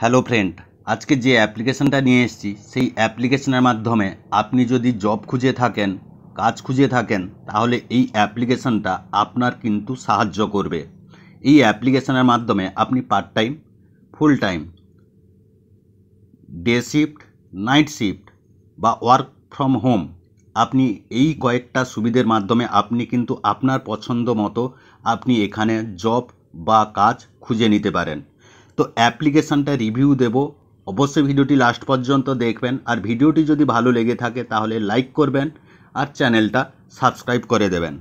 hello friend আজকে যে অ্যাপ্লিকেশনটা নিয়ে এসেছি সেই অ্যাপ্লিকেশনের মাধ্যমে আপনি যদি জব খুঁজে থাকেন কাজ খুঁজে থাকেন তাহলে এই অ্যাপ্লিকেশনটা আপনার কিন্তু সাহায্য করবে এই অ্যাপ্লিকেশনের মাধ্যমে আপনি part time full time day shift night shift বা ওয়ার্ক ফ্রম হোম আপনি এই কয়েকটা সুবিধের মাধ্যমে আপনি কিন্তু আপনার পছন্দ মতো আপনি এখানে জব বা কাজ খুঁজে নিতে পারেন তো অ্যাপ্লিকেশনটা রিভিউ দেবো অবশ্যই ভিডিওটি लास्ट পর্যন্ত দেখবেন আর ভিডিওটি যদি ভালো লাগে থাকে তাহলে লাইক করবেন আর চ্যানেলটা সাবস্ক্রাইব করে দেবেন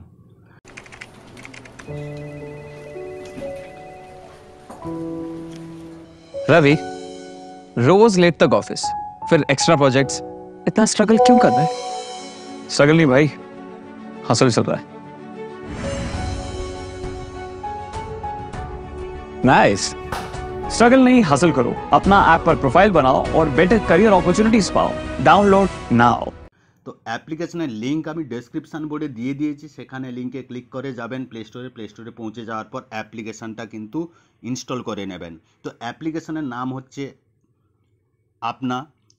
রবি রোজ লেট দা অফিস फिर एक्स्ट्रा प्रोजेक्ट्स इतना स्ट्रगल क्यों कर रहे सगली भाई हासिल चल रहा है नाइस स्ट्रगल नहीं हासिल करो अपना ऐप पर प्रोफाइल बनाओ और बेटर करियर अपॉर्चुनिटीज पाओ डाउनलोड नाउ তো অ্যাপ্লিকেশনের লিঙ্ক আমি ডেসক্রিপশান বোর্ডে দিয়ে দিয়েছি সেখানে লিঙ্কে ক্লিক করে যাবেন প্লে স্টোরে প্লে স্টোরে পৌঁছে যাওয়ার পর অ্যাপ্লিকেশানটা কিন্তু ইনস্টল করে নেবেন তো অ্যাপ্লিকেশানের নাম হচ্ছে আপনা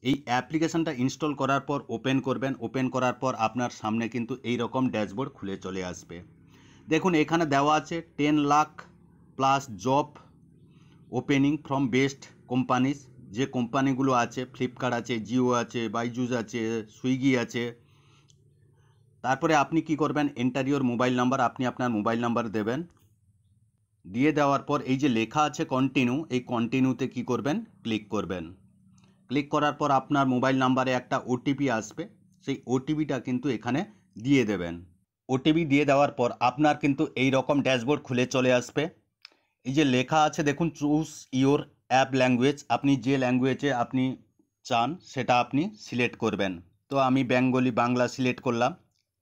এই অ্যাপ্লিকেশানটা ইনস্টল করার পর ওপেন করবেন ওপেন করার পর আপনার সামনে কিন্তু এই রকম ড্যাশবোর্ড খুলে চলে আসবে দেখুন এখানে দেওয়া আছে ten lakh plus job opening from best companies যে কোম্পানিগুলো আছে ফ্লিপকার্ট আছে জিও আছে বাইজুস আছে সুইগি আছে তারপরে আপনি কি করবেন এন্টারিওর মোবাইল নাম্বার আপনি আপনার মোবাইল নাম্বার দেবেন দিয়ে দেওয়ার পর এই যে লেখা আছে কন্টিনিউ এই কন্টিনিউতে কি করবেন ক্লিক করবেন ক্লিক করার পর আপনার মোবাইল নাম্বারে একটা ওটিপি আসবে সেই ওটিপিটা কিন্তু এখানে দিয়ে দেবেন ওটিপি দিয়ে দেওয়ার পর আপনার কিন্তু এই রকম ড্যাশবোর্ড খুলে চলে আসবে এই যে লেখা আছে দেখুন চুজ ইওর অ্যাপ ল্যাঙ্গুয়েজ আপনি যে ল্যাঙ্গুয়েজে আপনি চান সেটা আপনি সিলেক্ট করবেন তো আমি বেঙ্গলি বাংলা সিলেক্ট করলাম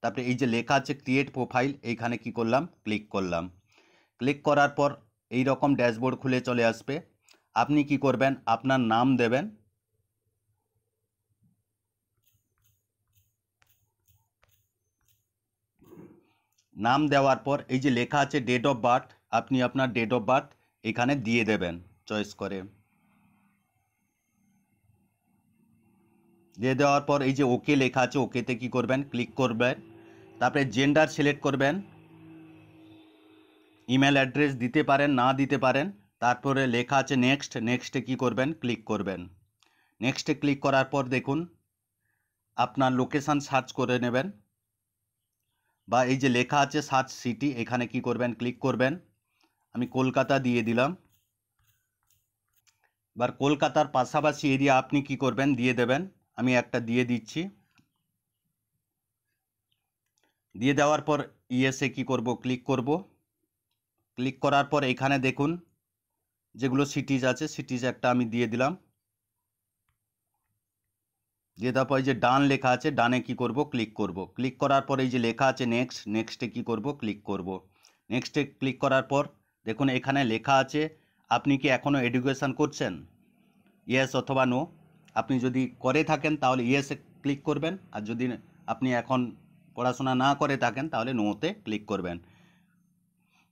তারপরে এই যে লেখা আছে ক্রিয়েট প্রোফাইল এইখানে কি করলাম ক্লিক করলাম ক্লিক করার পর এই রকম ড্যাশবোর্ড খুলে চলে আসবে আপনি কি করবেন আপনার নাম দেবেন নাম দেওয়ার পর এই যে লেখা আছে ডেট অফ বার্থ আপনি আপনার ডেট অফ বার্থ এখানে দিয়ে দেবেন চয়েস করে দিয়ে দেওয়ার পর এই যে ওকে লেখা আছে ওকেতে কি করবেন ক্লিক করবেন তারপরে জেন্ডার সিলেক্ট করবেন ইমেল অ্যাড্রেস দিতে পারেন না দিতে পারেন তারপরে লেখা আছে নেক্সট নেক্সটে কি করবেন ক্লিক করবেন নেক্সটে ক্লিক করার পর দেখুন আপনার লোকেশান সার্চ করে নেবেন বা এই যে লেখা আছে সার্চ সিটি এখানে কি করবেন ক্লিক করবেন আমি কলকাতা দিয়ে দিলাম এবার কলকাতার পাশাপাশি এরিয়া আপনি কি করবেন দিয়ে দেবেন আমি একটা দিয়ে দিচ্ছি দিয়ে দেওয়ার পর ইয়েসে কি করব ক্লিক করব ক্লিক করার পর এখানে দেখুন যেগুলো সিটিজ আছে সিটিজ একটা আমি দিয়ে দিলাম দিয়ে দেওয়ার পর যে ডান লেখা আছে ডানে কি করব ক্লিক করব ক্লিক করার পর এই যে লেখা আছে নেক্সট নেক্সটে কি করব ক্লিক করব নেক্সটে ক্লিক করার পর দেখুন এখানে লেখা আছে আপনি কি এখনও এডুকেশান করছেন ইয়েস অথবা নো আপনি যদি করে থাকেন তাহলে ইয়েসে ক্লিক করবেন আর যদি আপনি এখন পড়াশোনা না করে থাকেন তাহলে নোতে ক্লিক করবেন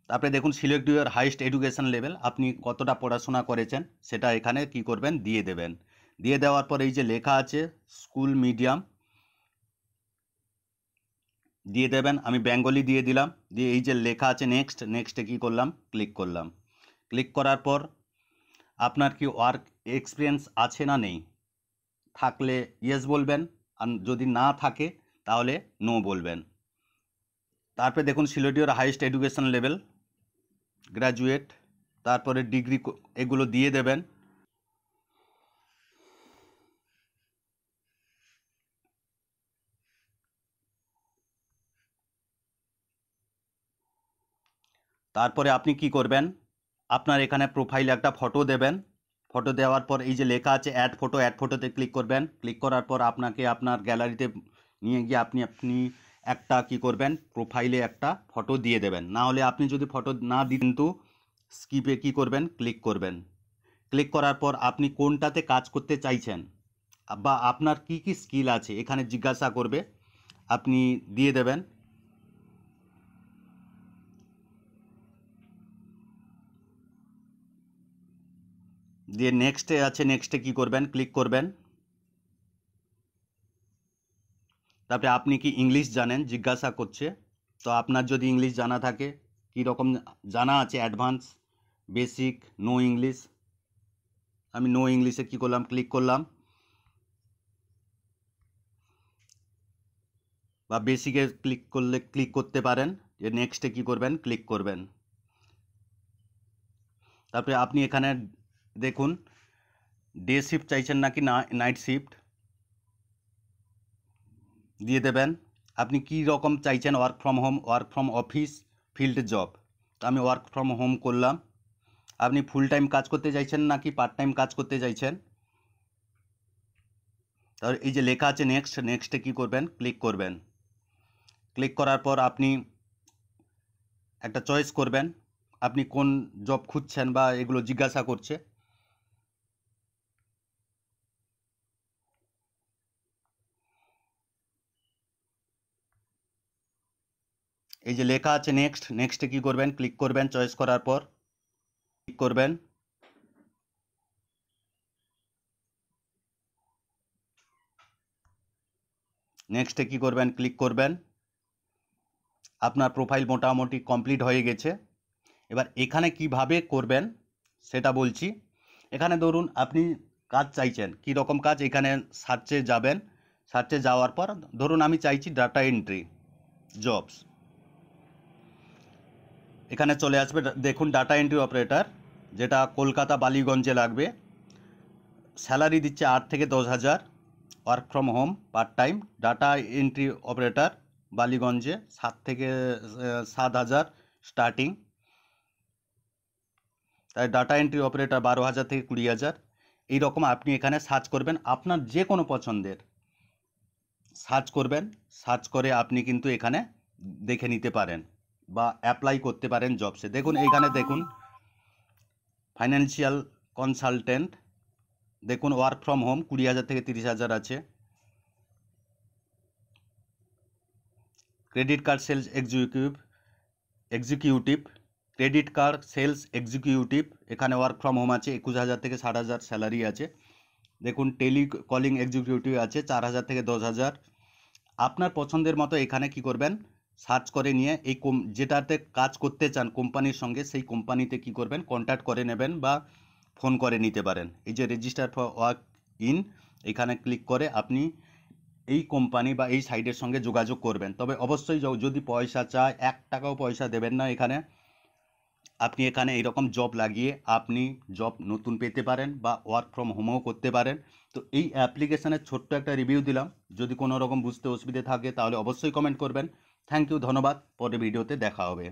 তারপরে দেখুন select your highest education level আপনি কতটা পড়াশোনা করেছেন সেটা এখানে কি করবেন দিয়ে দেবেন দিয়ে দেওয়ার পর এই যে লেখা আছে স্কুল মিডিয়াম দিয়ে দেবেন আমি বেঙ্গলি দিয়ে দিলাম দিয়ে এই যে লেখা আছে নেক্সট নেক্সটে কি করলাম ক্লিক করলাম ক্লিক করার পর আপনার কি ওয়ার্ক এক্সপিরিয়েন্স আছে না নেই থাকলে ইয়েস বলবেন আর যদি না থাকে তাহলে নো বলবেন তারপরে দেখুন select your highest education level graduate তারপরে ডিগ্রি এগুলো দিয়ে দেবেন তারপরে আপনি কি করবেন আপনার এখানে প্রোফাইলে একটা ফটো দেবেন ফটো দেওয়ার পর এই যে লেখা আছে অ্যাড ফটো অ্যাড ফটোতে ক্লিক করবেন ক্লিক করার পর আপনাকে আপনার গ্যালারিতে নিয়ে গিয়ে আপনি আপনি একটা কি করবেন প্রোফাইলে একটা ফটো দিয়ে দেবেন না হলে আপনি যদি ফটো না দিন তো স্কিপে কি করবেন ক্লিক করবেন ক্লিক করার পর আপনি কোনটাতে কাজ করতে চাইছেন বা আপনার কি কি স্কিল আছে এখানে জিজ্ঞাসা করবে আপনি দিয়ে দেবেন দিয়ে নেক্সটে আছে নেক্সটে কি করবেন ক্লিক করবেন তারপরে আপনি কি ইংলিশ জানেন জিজ্ঞাসা করছে তো আপনার যদি ইংলিশ জানা থাকে কি রকম জানা আছে অ্যাডভান্স বেসিক নো ইংলিশ আমি নো ইংলিশে কি করলাম ক্লিক করলাম বা বেসিকে ক্লিক করলে ক্লিক করতে পারেন যে নেক্সটে কি করবেন ক্লিক করবেন তারপরে আপনি এখানে দেখুন ডে শিফট চাইছেন নাকি নাইট শিফট দিয়ে দেবেন আপনি কি রকম চাইছেন work from home work from office field job তো আমি ওয়ার্ক ফ্রম হোম করলাম আপনি ফুল টাইম কাজ করতে চাইছেন নাকি পার্ট টাইম কাজ করতে চাইছেন তাহলে এই যে লেখা আছে নেক্সট নেক্সটে কী করবেন ক্লিক করবেন ক্লিক করার পর আপনি একটা চয়েস করবেন আপনি কোন জব খুঁজছেন বা এগুলো জিজ্ঞাসা করছে এই যে লেখা আছে নেক্সট নেক্সটে কী করবেন ক্লিক করবেন চয়েস করার পর ক্লিক করবেন নেক্সটে কী করবেন ক্লিক করবেন আপনার প্রোফাইল মোটামুটি কমপ্লিট হয়ে গেছে এবার এখানে কিভাবে করবেন সেটা বলছি এখানে ধরুন আপনি কাজ চাইছেন কি রকম কাজ এখানে সার্চে যাবেন সার্চে যাওয়ার পর ধরুন আমি চাইছি ডাটা এন্ট্রি জবস এখানে চলে আসবে দেখুন ডাটা এন্ট্রি অপারেটার যেটা কলকাতা বালিগঞ্জে লাগবে স্যালারি দিচ্ছে আট থেকে দশ হাজার work from home part time data entry operator বালিগঞ্জে সাত থেকে সাত হাজার স্টার্টিং তাই ডাটা এন্ট্রি অপারেটার বারো হাজার থেকে কুড়ি হাজার এইরকম আপনি এখানে সার্চ করবেন আপনার যে কোনো পছন্দের সার্চ করবেন সার্চ করে আপনি কিন্তু এখানে দেখে নিতে পারেন বা অ্যাপ্লাই করতে পারেন জবসে দেখুন এইখানে দেখুন ফাইন্যান্সিয়াল কনসালটেন্ট দেখুন ওয়ার্ক ফ্রম হোম কুড়ি হাজার থেকে তিরিশ হাজার আছে credit card sales executive executive credit card sales executive এখানে ওয়ার্ক ফ্রম হোম আছে একুশ হাজার থেকে ষাট হাজার স্যালারি আছে দেখুন টেলি কলিং এক্সিকিউটিভ আছে চার হাজার থেকে দশ হাজার আপনার পছন্দের মতো এখানে কি করবেন সার্চ করে নিয়ে এই কোম যেটাতে কাজ করতে চান কোম্পানির সঙ্গে সেই কোম্পানিতে কি করবেন কন্ট্যাক্ট করে নেবেন বা ফোন করে নিতে পারেন এই যে রেজিস্টার ফর ওয়ার্ক ইন এখানে ক্লিক করে আপনি এই কোম্পানি বা এই সাইডের সঙ্গে যোগাযোগ করবেন তবে অবশ্যই যদি পয়সা চায় এক টাকাও পয়সা দেবেন না এখানে আপনি এখানে এইরকম জব লাগিয়ে আপনি জব নতুন পেতে পারেন বা ওয়ার্ক ফ্রম হোমও করতে পারেন তো এই অ্যাপ্লিকেশানের ছোট্ট একটা রিভিউ দিলাম যদি কোনো রকম বুঝতে অসুবিধে থাকে তাহলে অবশ্যই কমেন্ট করবেন থ্যাংক ইউ ধন্যবাদ পরের ভিডিওতে দেখা হবে